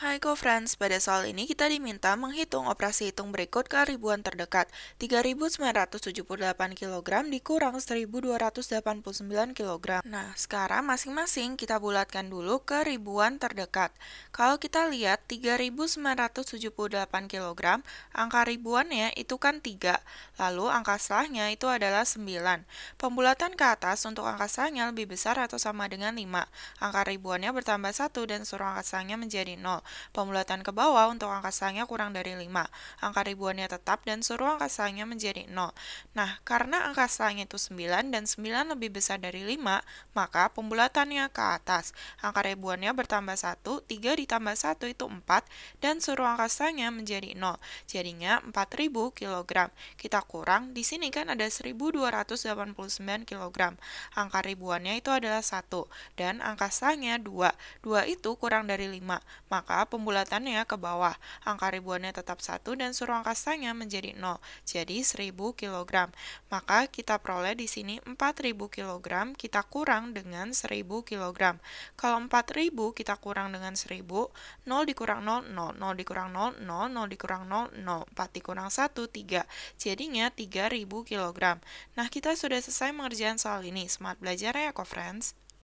Hai co-friends, pada soal ini kita diminta menghitung operasi hitung berikut ke ribuan terdekat 3.978 kg dikurang 1.289 kg Nah, sekarang masing-masing kita bulatkan dulu ke ribuan terdekat Kalau kita lihat 3.978 kg, angka ribuannya itu kan 3 Lalu angka selahnya itu adalah 9 Pembulatan ke atas untuk angka selahnya lebih besar atau sama dengan 5 Angka ribuannya bertambah 1 dan seluruh angka selahnya menjadi 0 Pembulatan ke bawah untuk angka sayangnya kurang dari 5. Angka ribuannya tetap dan seluruh angka sayangnya menjadi 0. Nah, karena angka sayangnya itu 9 dan 9 lebih besar dari 5, maka pembulatannya ke atas. Angka ribuannya bertambah 1, 3 ditambah 1 itu 4, dan seluruh angka sayangnya menjadi 0. Jadinya 4000 kg. Kita kurang, di sini kan ada 1289 kg. Angka ribuannya itu adalah 1, dan angka sayangnya 2. 2 itu kurang dari 5, maka pembulatannya ke bawah. Angka ribuannya tetap satu dan suruh angka setangnya menjadi 0, jadi 1000 kg. Maka kita peroleh di sini 4000 kg, kita kurang dengan 1000 kg. Kalau 4000 kita kurang dengan 1000, 0 dikurang 0, 0, 0 dikurang 0, 0, 0 dikurang 0, 0, 4 dikurang 1, 3. Jadinya 3000 kg. Nah, kita sudah selesai mengerjakan soal ini. Semangat belajar ya, co-friends!